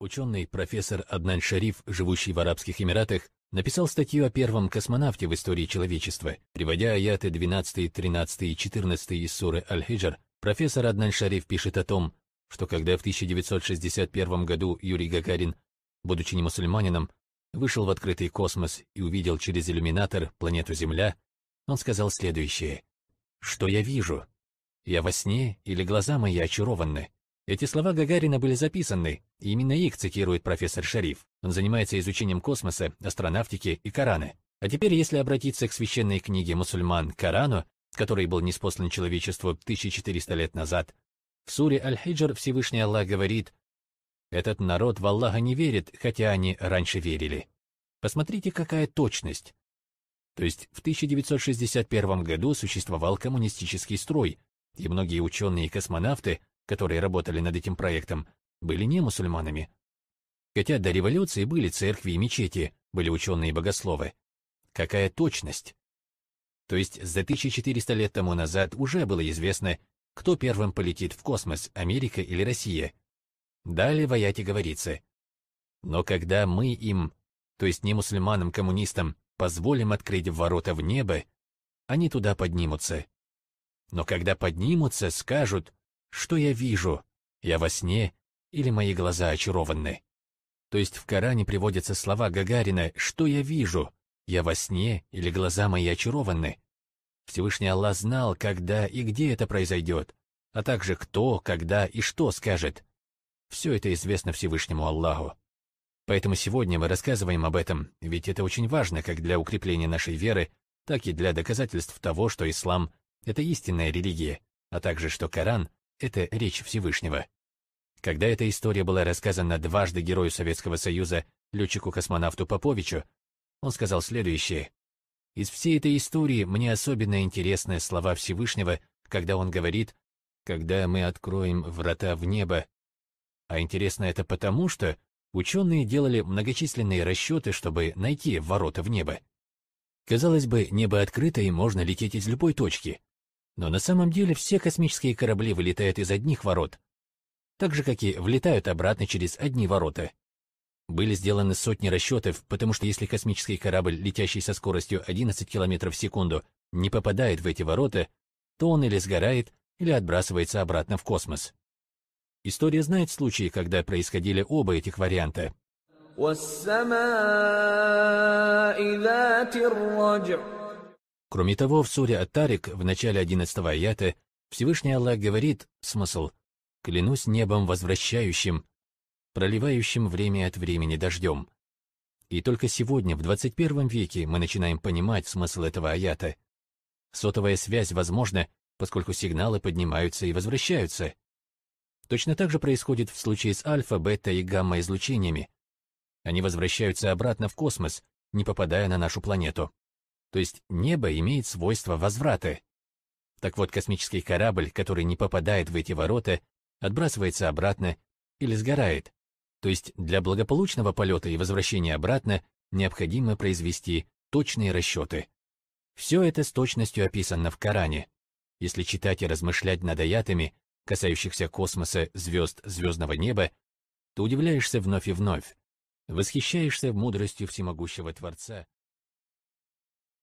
Ученый профессор Аднан Шариф, живущий в Арабских Эмиратах, написал статью о первом космонавте в истории человечества. Приводя аяты 12, 13 и 14 из суры Аль-Хиджр, профессор Аднан Шариф пишет о том, что когда в 1961 году Юрий Гагарин, будучи не мусульманином, вышел в открытый космос и увидел через иллюминатор планету Земля, он сказал следующее. «Что я вижу? Я во сне или глаза мои очарованы? Эти слова Гагарина были записаны, и именно их цитирует профессор Шариф. Он занимается изучением космоса, астронавтики и Корана. А теперь, если обратиться к священной книге мусульман Корану, который был неспослан человечеству 1400 лет назад, в суре Аль-Хиджр Всевышний Аллах говорит «Этот народ в Аллаха не верит, хотя они раньше верили». Посмотрите, какая точность. То есть в 1961 году существовал коммунистический строй, и многие ученые и космонавты которые работали над этим проектом, были не мусульманами. Хотя до революции были церкви и мечети, были ученые и богословы. Какая точность! То есть за 1400 лет тому назад уже было известно, кто первым полетит в космос, Америка или Россия. Далее в аяте говорится. Но когда мы им, то есть не мусульманам, коммунистам, позволим открыть ворота в небо, они туда поднимутся. Но когда поднимутся, скажут, что я вижу? Я во сне или мои глаза очарованы? То есть в Коране приводятся слова Гагарина «Что я вижу? Я во сне или глаза мои очарованы?» Всевышний Аллах знал, когда и где это произойдет, а также кто, когда и что скажет. Все это известно Всевышнему Аллаху. Поэтому сегодня мы рассказываем об этом, ведь это очень важно как для укрепления нашей веры, так и для доказательств того, что ислам – это истинная религия, а также что Коран это речь Всевышнего. Когда эта история была рассказана дважды герою Советского Союза, летчику-космонавту Поповичу, он сказал следующее. «Из всей этой истории мне особенно интересны слова Всевышнего, когда он говорит, «Когда мы откроем врата в небо». А интересно это потому, что ученые делали многочисленные расчеты, чтобы найти ворота в небо. Казалось бы, небо открыто и можно лететь из любой точки, но на самом деле все космические корабли вылетают из одних ворот, так же, как и влетают обратно через одни ворота. Были сделаны сотни расчетов, потому что если космический корабль, летящий со скоростью 11 км в секунду, не попадает в эти ворота, то он или сгорает, или отбрасывается обратно в космос. История знает случаи, когда происходили оба этих варианта. وَالسَّمَاءِ ذَاتِ الرَّجْعِ Кроме того, в суре Ат-Тарик в начале 11 аята Всевышний Аллах говорит, смысл, «Клянусь небом возвращающим, проливающим время от времени дождем». И только сегодня, в 21 веке, мы начинаем понимать смысл этого аята. Сотовая связь возможна, поскольку сигналы поднимаются и возвращаются. Точно так же происходит в случае с альфа, бета и гамма-излучениями. Они возвращаются обратно в космос, не попадая на нашу планету. То есть небо имеет свойство возврата. Так вот, космический корабль, который не попадает в эти ворота, отбрасывается обратно или сгорает. То есть для благополучного полета и возвращения обратно необходимо произвести точные расчеты. Все это с точностью описано в Коране. Если читать и размышлять над аятами, касающихся космоса, звезд, звездного неба, то удивляешься вновь и вновь, восхищаешься мудростью всемогущего Творца,